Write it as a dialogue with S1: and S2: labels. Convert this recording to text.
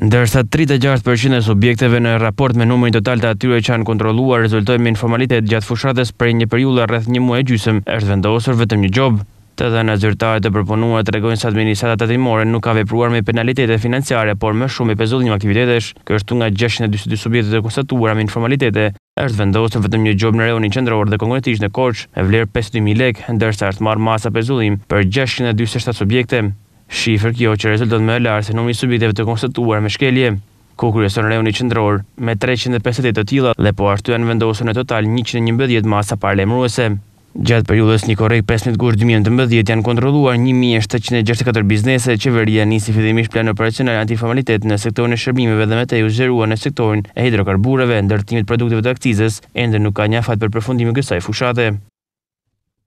S1: Ndërsa 36% e subjekteve në raport me numërin total të atyre që janë kontrolluar rezultojnë me informalitet gjatë fushatës për një periudhë rreth një muaji gjysmë, është vendosur vetëm një gjobë. Të dhëna zyrtare të përpunuar tregojnë se administrata timore nuk ka vepruar me penalitetet financiare, por më shumë i pezullin me aktivitetesh. Kështu nga 642 subjekte të konstatuara me informalitete, është vendosur vetëm një gjobë në rajonin qendror dhe konkretisht në Korçë, me vlerë 5000 lekë, ndërsa është marr masa pezullim për 647 subjekte. Shifër kjo që rezultat më e lartë se numri i subjekteve të konstatuar me shkelje ku kryeson rajoni qendror me 358 të tilla dhe po ashtu janë vendosur në total 111 masa paralajmëruese. Gjatë periudhës 1 korrik 15 gusht 2019 janë kontrolluar 1764 biznese qeveria nisi fillimisht plan operacional antifamalitet në sektorin e shërbimeve dhe më tej u zgjerua në sektorin e hidrokarbureve, ndërtimit produkteve të akcizës, ende nuk ka një afat për përfundimin e kësaj fushate.